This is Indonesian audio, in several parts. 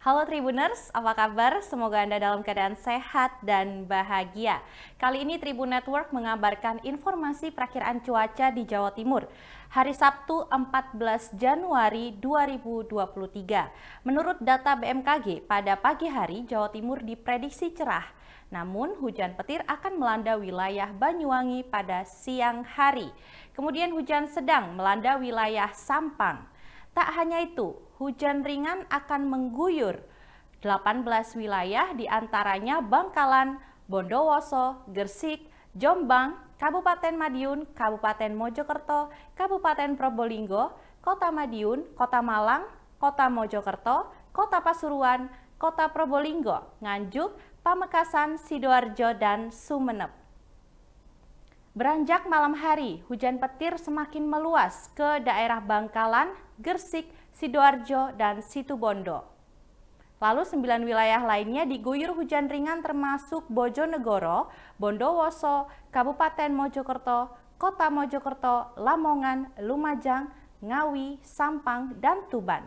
Halo Tribuners, apa kabar? Semoga Anda dalam keadaan sehat dan bahagia. Kali ini Tribun Network mengabarkan informasi perakiran cuaca di Jawa Timur. Hari Sabtu 14 Januari 2023. Menurut data BMKG, pada pagi hari Jawa Timur diprediksi cerah. Namun hujan petir akan melanda wilayah Banyuwangi pada siang hari. Kemudian hujan sedang melanda wilayah Sampang. Tak hanya itu, hujan ringan akan mengguyur 18 wilayah diantaranya Bangkalan, Bondowoso, Gersik, Jombang, Kabupaten Madiun, Kabupaten Mojokerto, Kabupaten Probolinggo, Kota Madiun, Kota Malang, Kota Mojokerto, Kota Pasuruan, Kota Probolinggo, Nganjuk, Pamekasan, Sidoarjo, dan Sumeneb. Beranjak malam hari, hujan petir semakin meluas ke daerah Bangkalan, Gersik, Sidoarjo, dan Situbondo. Lalu sembilan wilayah lainnya diguyur hujan ringan termasuk Bojonegoro, Bondowoso, Kabupaten Mojokerto, Kota Mojokerto, Lamongan, Lumajang, Ngawi, Sampang, dan Tuban.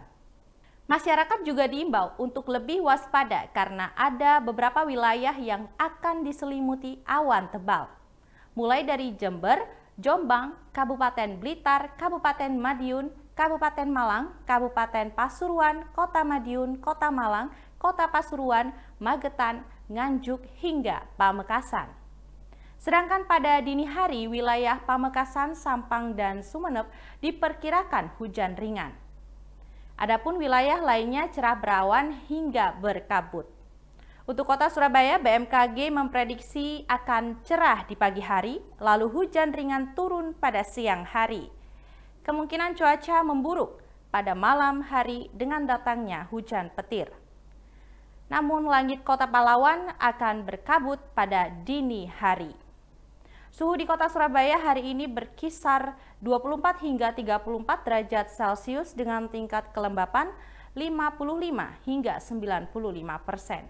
Masyarakat juga diimbau untuk lebih waspada karena ada beberapa wilayah yang akan diselimuti awan tebal mulai dari Jember, Jombang, Kabupaten Blitar, Kabupaten Madiun, Kabupaten Malang, Kabupaten Pasuruan, Kota Madiun, Kota Malang, Kota Pasuruan, Magetan, Nganjuk, hingga Pamekasan. Sedangkan pada dini hari, wilayah Pamekasan, Sampang, dan Sumeneb diperkirakan hujan ringan. Adapun wilayah lainnya cerah berawan hingga berkabut. Untuk kota Surabaya, BMKG memprediksi akan cerah di pagi hari, lalu hujan ringan turun pada siang hari. Kemungkinan cuaca memburuk pada malam hari dengan datangnya hujan petir. Namun langit kota Palawan akan berkabut pada dini hari. Suhu di kota Surabaya hari ini berkisar 24 hingga 34 derajat Celcius dengan tingkat kelembapan 55 hingga 95 persen.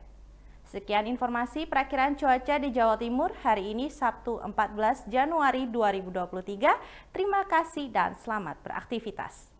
Sekian informasi perakiran cuaca di Jawa Timur hari ini Sabtu 14 Januari 2023. Terima kasih dan selamat beraktivitas.